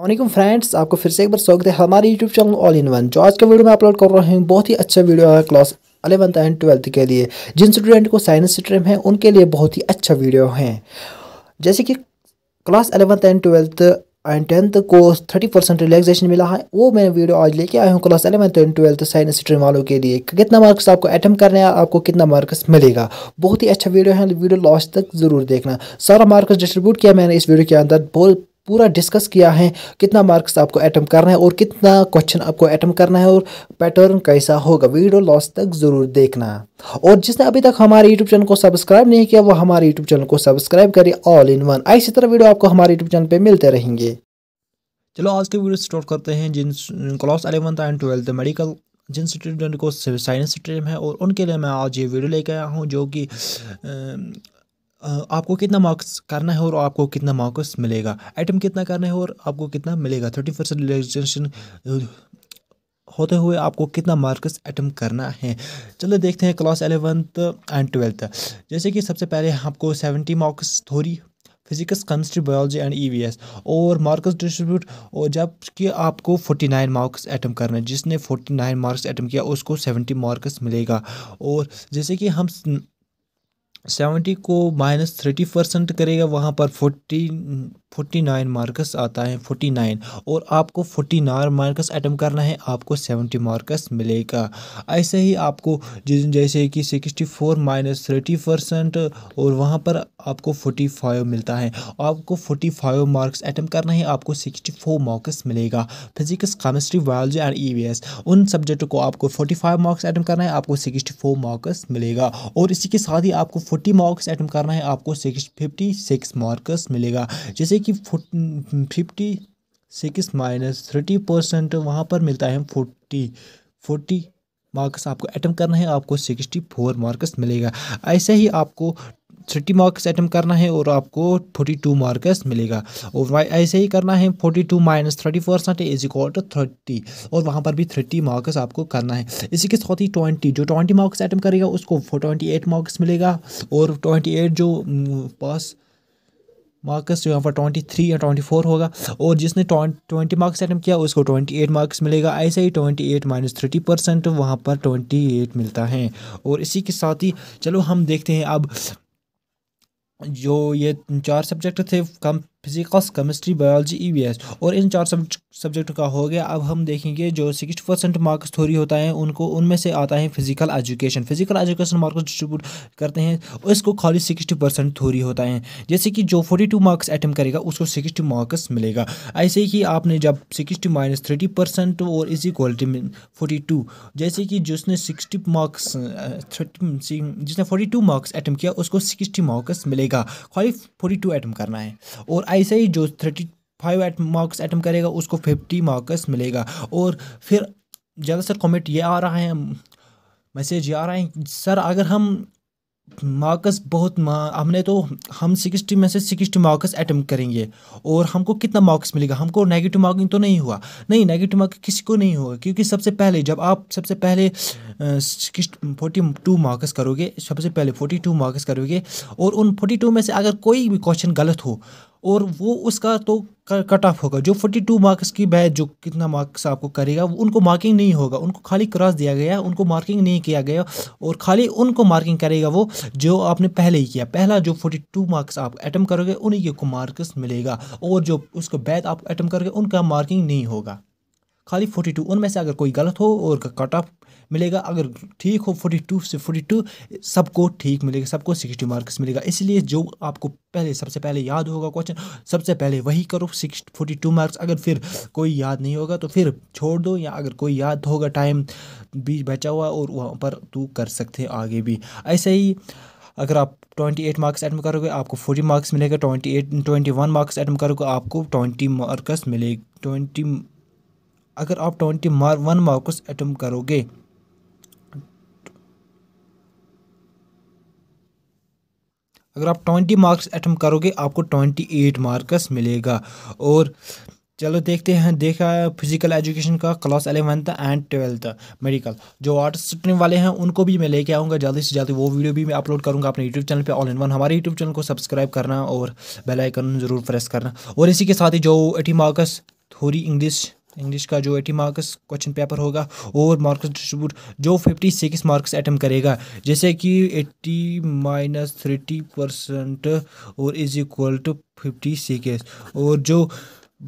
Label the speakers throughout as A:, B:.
A: अल्लाम फ्रेंड्स आपको फिर से एक बार स्वागत है हमारे YouTube channel all in one जो आज के वीडियो में अपलोड कर रहा हूँ बहुत ही अच्छा वीडियो है क्लास अलेवंथ एंड ट्वेल्थ के लिए जिन स्टूडेंट को साइंस स्ट्रीम है उनके लिए बहुत ही अच्छा वीडियो है जैसे कि class eleventh and twelfth and tenth को थर्टी परसेंट रिलैक्सेशन मिला है वो मैं वीडियो आज लेके आया हूँ class eleventh and twelfth science stream वालों के लिए कितना मार्क्स आपको अटैम्प करने हैं आपको कितना मार्क्स मिलेगा बहुत ही अच्छा वीडियो है वीडियो लास्ट तक ज़रूर देखना सारा मार्क्स डिस्ट्रीब्यूट किया मैंने इस वीडियो के अंदर बहुत पूरा डिस्कस किया है कितना मार्क्स आपको अटैम्प करना है और कितना क्वेश्चन आपको अटैम्प करना है और पैटर्न कैसा होगा वीडियो लास्ट तक ज़रूर देखना और जिसने अभी तक हमारे यूट्यूब चैनल को सब्सक्राइब नहीं किया वो हमारे यूट्यूब चैनल को सब्सक्राइब करें ऑल इन वन ऐसी तरह वीडियो आपको हमारे यूट्यूब चैनल पर मिलते रहेंगे चलो आज के वीडियो स्टार्ट करते हैं जिन class eleventh and twelfth medical जिन स्टूडेंट को साइंस स्ट्रीम है और उनके लिए मैं आज ये वीडियो लेकर आया हूँ जो कि आपको कितना मार्क्स करना है और आपको कितना मार्क्स मिलेगा आइटम कितना करना है और आपको कितना मिलेगा थर्टी परसेंट रिलेक्सेशन होते हुए आपको कितना मार्क्स अटैम्प्ट करना है चलो देखते हैं क्लास एलेवंथ एंड ट्वेल्थ जैसे कि सबसे पहले आपको सेवेंटी मार्क्स थोड़ी physics chemistry biology and EVS और मार्क्स डिस्ट्रीब्यूट और जबकि आपको फोर्टी नाइन मार्क्स अटैम्प करना है जिसने नाइन मार्क्स अटैम्प किया उसको सेवेंटी मार्क्स मिलेगा और जैसे कि हम सेवेंटी को माइनस थर्टी परसेंट करेगा वहाँ पर फोर्टी फोर्टी नाइन मार्कस आता है फोर्टी नाइन और आपको फोर्टी नाइन मार्कस अटैम्प करना है आपको सेवेंटी मार्कस मिलेगा ऐसे ही आपको जिस जैसे कि sixty four minus thirty percent और वहाँ पर आपको फोर्टी फाइव मिलता है आपको फोर्टी फाइव मार्क्स अटैम्प्ट करना है आपको सिक्सटी फोर मार्क्स मिलेगा physics chemistry biology and E e उन सब्जेक्ट को आपको फोर्टी फाइव मार्क्स अटैम्प्ट करना है आपको सिक्सटी फोर मार्क्स मिलेगा और इसी के साथ ही आपको फोर्टी मार्क्स अटैम्प्ट करना है आपको फिफ्टी सिक्स मार्क्स मिलेगा जैसे कि fifty six minus thirty percent वहाँ पर मिलता है फोर्टी फोर्टी मार्क्स आपको अटैम्प करना है आपको सिक्सटी फोर मार्क्स मिलेगा ऐसे ही आपको थर्टी मार्क्स अटैम्प करना है और आपको फोर्टी टू मार्क्स मिलेगा और ऐसे ही करना है forty two minus thirty percent is equal to thirty और वहाँ पर भी थर्टी मार्क्स आपको करना है इसी के साथ ही ट्वेंटी जो ट्वेंटी मार्क्स अटैम्प करेगा उसको ट्वेंटी एट मार्क्स मिलेगा और ट्वेंटी एट जो पास mm, मार्क्स जो यहाँ पर ट्वेंटी थ्री या ट्वेंटी फोर होगा और जिसने ट्वेंटी मार्क्स अटैम्प किया उसको ट्वेंटी एट मार्क्स मिलेगा ऐसे ही twenty eight minus thirty percent वहाँ पर ट्वेंटी एट मिलता है और इसी के साथ ही चलो हम देखते हैं अब जो ये चार सब्जेक्ट थे कम फिजिक्स केमिस्ट्री बायोलॉजी ई और इन चार सब्जेक्ट का हो गया अब हम देखेंगे जो सिक्सटी परसेंट मार्क्स थोड़ी होता है उनको उनमें से आता है physical education physical education marks distribute करते हैं और इसको खाली सिक्सटी परसेंट थोड़ी होता है जैसे कि जो फोर्टी टू मार्क्स अटैम्प करेगा उसको सिक्सटी मार्क्स मिलेगा ऐसे ही आपने जब सिक्सटी माइनस थर्टी परसेंट और इज क्वालिटी में फोर्टी टू जैसे कि जिसने सिक्सटी मार्क्स जिसने फोर्टी टू मार्क्स अटैम्प किया उसको सिक्सटी मार्क्स मिलेगा खाली फोर्टी टू अटैम्प करना है और ऐसे ही जो thirty five eight marks attempt करेगा उसको फिफ्टी मार्क्स मिलेगा और फिर ज़्यादा सर कॉमेंट ये आ रहा है मैसेज ये आ रहा है सर अगर हम मार्कस बहुत मा, हमने तो हम सिक्सटी में से सिक्सटी मार्क्स अटैम्प्ट करेंगे और हमको कितना मार्क्स मिलेगा हमको नेगेटिव मार्किंग तो नहीं हुआ नहीं नेगेटिव मार्क किसी को नहीं होगा क्योंकि सबसे पहले जब आप सबसे पहले फोर्टी टू मार्क्स करोगे सबसे पहले फोर्टी टू मार्क्स करोगे और उन फोर्टी टू में से अगर कोई भी क्वेश्चन गलत हो और वो उसका तो कट ऑफ होगा जो 42 मार्क्स की बैच जो कितना मार्क्स आपको करेगा उनको मार्किंग नहीं होगा उनको खाली क्रॉस दिया गया उनको मार्किंग नहीं किया गया और खाली उनको मार्किंग करेगा वो जो आपने पहले ही किया पहला जो 42 मार्क्स आप अटैम्प करोगे उन्हीं को मार्क्स मिलेगा और जो उसको बैच आप अटैम्प करोगे उनका मार्किंग नहीं होगा खाली फोर्टी टू उनमें से अगर कोई गलत हो और कट ऑफ मिलेगा अगर ठीक हो फोर्टी टू से फोर्टी टू सबको ठीक मिलेगा सबको सिक्सटी मार्क्स मिलेगा इसलिए जो आपको पहले सबसे पहले याद होगा क्वेश्चन सबसे पहले वही करो सिक्स फोर्टी टू मार्क्स अगर फिर कोई याद नहीं होगा तो फिर छोड़ दो या अगर कोई याद होगा टाइम बीच बचा हुआ और वहाँ पर तू कर सकते आगे भी ऐसे ही अगर आप 28 मार्क्स एडम करोगे आपको 40 मार्क्स मिलेगा 28 21 मार्क्स एडम करोगे आपको 20 मार्क्स मिलेगा 20 अगर आप ट्वेंटी मार वन मार्कस एटम करोगे अगर आप ट्वेंटी मार्क्स एटम करोगे आपको ट्वेंटी एट मार्क्स मिलेगा और चलो देखते हैं देखा फिजिकल एजुकेशन का class eleventh and twelfth medical जो आर्ट्स स्ट्रीम वाले हैं उनको भी मैं लेके आऊँगा जल्दी से जल्दी वो वीडियो भी मैं अपलोड करूँगा अपने यूट्यूब चैनल पे ऑल इन वन हमारे यूट्यूब चैनल को सब्सक्राइब करना और बेल आइकन ज़रूर प्रेस करना और इसी के साथ ही जो एटी मार्क्स थोड़ी इंग्लिश इंग्लिश का जो एटी मार्क्स क्वेश्चन पेपर होगा और मार्क्स डिस्ट्रीब्यूट जो फिफ्टी सिक्स मार्क्स अटैम्प करेगा जैसे कि एट्टी माइनस थर्टी परसेंट और is equal to fifty six और जो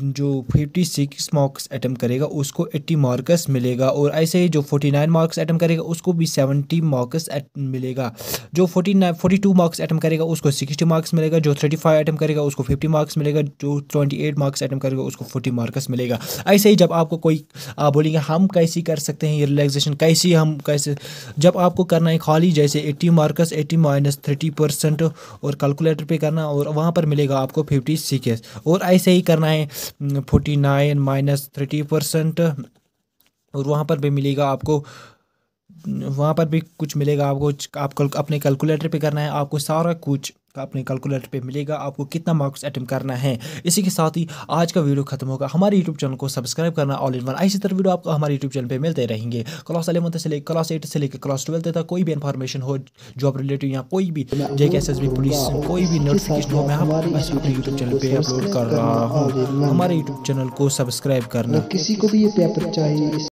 A: जो 56 मार्क्स अटैम्प करेगा उसको 80 मार्क्स मिलेगा और ऐसे ही जो 49 मार्क्स अटैम्प करेगा उसको भी 70 मार्क्स मिलेगा जो 49 42 मार्क्स अटैम्प करेगा उसको 60 मार्क्स मिलेगा जो 35 अटैम्प करेगा उसको 50 मार्क्स मिलेगा जो 28 मार्क्स अटैम्प करेगा उसको 40 मार्क्स मिलेगा ऐसे ही जब आपको कोई आप बोलेंगे हम कैसी कर सकते हैं ये रिलैक्सेशन कैसी हम कैसे जब आपको करना है खाली जैसे eighty marks eighty minus thirty percent और कैलकुलेटर पर करना और वहाँ पर मिलेगा आपको फिफ्टी सिक्स और ऐसे ही करना है forty nine minus thirty percent और वहाँ पर भी मिलेगा आपको वहाँ पर भी कुछ मिलेगा आपको आप अपने कैलकुलेटर पे करना है आपको सारा कुछ का अपने कैलकुलेटर पे मिलेगा आपको कितना मार्क्स अटैम्प करना है इसी के साथ ही आज का वीडियो खत्म होगा हमारे यूट्यूब चैनल को सब्सक्राइब करना ऑल इन वन ऐसी तरह वीडियो आपको हमारे यूट्यूब चैनल पे मिलते रहेंगे क्लास अलेवन से लेकर क्लास एट से लेकर क्लास ट्वेल्थ तक कोई भी इन्फॉर्मेशन हो जॉब रिलेटेड या कोई भी जे के एस एस बी पुलिस कोई भी नोटिफिकेशन हो मैं अपने यूट्यूब चैनल पर अपलोड कर रहा हूँ हमारे यूट्यूब चैनल को सब्सक्राइब करना किसी को भी ये पेपर चाहिए